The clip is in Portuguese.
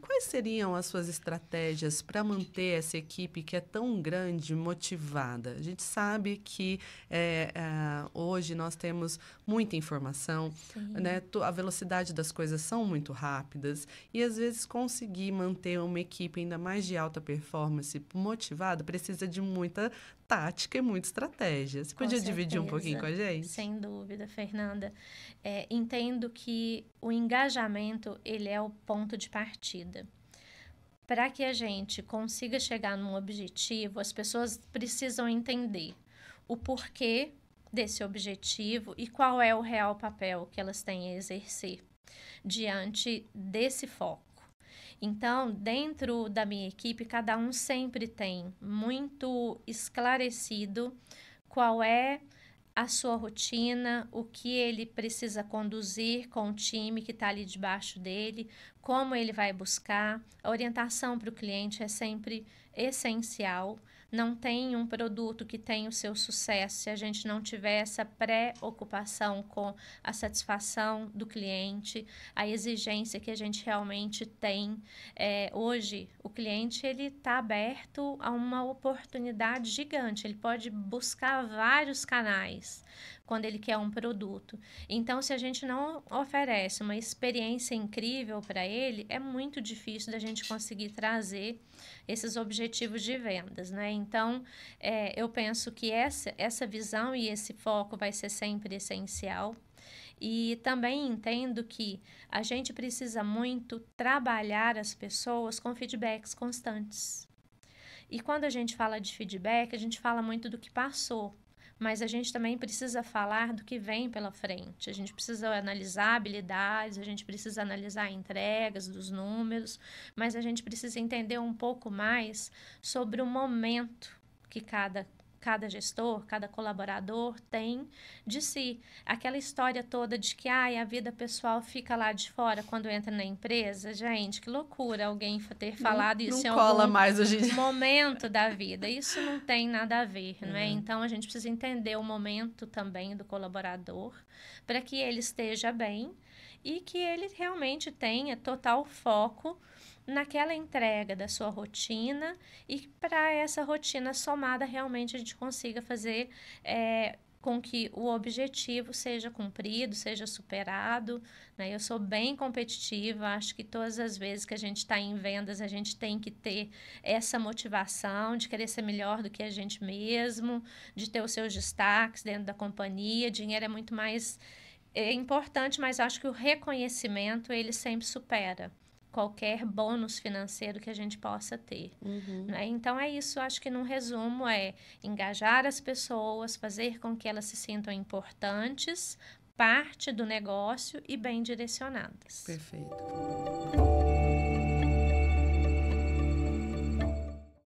Quais seriam as suas estratégias para manter essa equipe que é tão grande motivada? A gente sabe que é, é, hoje nós temos muita informação, né? a velocidade das coisas são muito rápidas e às vezes conseguir manter uma equipe ainda mais de alta performance motivada precisa de muita tática e muita estratégia. Você podia dividir um pouquinho com a gente? Sem dúvida, Fernanda. É, entendo que o engajamento ele é o ponto de partida vida. Para que a gente consiga chegar num objetivo, as pessoas precisam entender o porquê desse objetivo e qual é o real papel que elas têm a exercer diante desse foco. Então, dentro da minha equipe, cada um sempre tem muito esclarecido qual é a sua rotina, o que ele precisa conduzir com o time que está ali debaixo dele, como ele vai buscar. A orientação para o cliente é sempre essencial não tem um produto que tenha o seu sucesso se a gente não tiver essa preocupação com a satisfação do cliente, a exigência que a gente realmente tem. É, hoje, o cliente ele está aberto a uma oportunidade gigante, ele pode buscar vários canais, quando ele quer um produto. Então, se a gente não oferece uma experiência incrível para ele, é muito difícil da gente conseguir trazer esses objetivos de vendas, né? Então, é, eu penso que essa, essa visão e esse foco vai ser sempre essencial. E também entendo que a gente precisa muito trabalhar as pessoas com feedbacks constantes. E quando a gente fala de feedback, a gente fala muito do que passou, mas a gente também precisa falar do que vem pela frente. A gente precisa analisar habilidades, a gente precisa analisar entregas dos números, mas a gente precisa entender um pouco mais sobre o momento que cada cada gestor, cada colaborador tem de si. Aquela história toda de que ai, a vida pessoal fica lá de fora quando entra na empresa. Gente, que loucura alguém ter falado não, isso não em cola algum mais hoje momento da vida. Isso não tem nada a ver, uhum. não é? Uhum. Então a gente precisa entender o momento também do colaborador para que ele esteja bem e que ele realmente tenha total foco naquela entrega da sua rotina e para essa rotina somada realmente a gente consiga fazer é, com que o objetivo seja cumprido, seja superado. Né? Eu sou bem competitiva, acho que todas as vezes que a gente está em vendas, a gente tem que ter essa motivação de querer ser melhor do que a gente mesmo, de ter os seus destaques dentro da companhia. Dinheiro é muito mais é importante, mas acho que o reconhecimento ele sempre supera qualquer bônus financeiro que a gente possa ter. Uhum. Né? Então é isso, acho que num resumo é engajar as pessoas, fazer com que elas se sintam importantes, parte do negócio e bem direcionadas. Perfeito.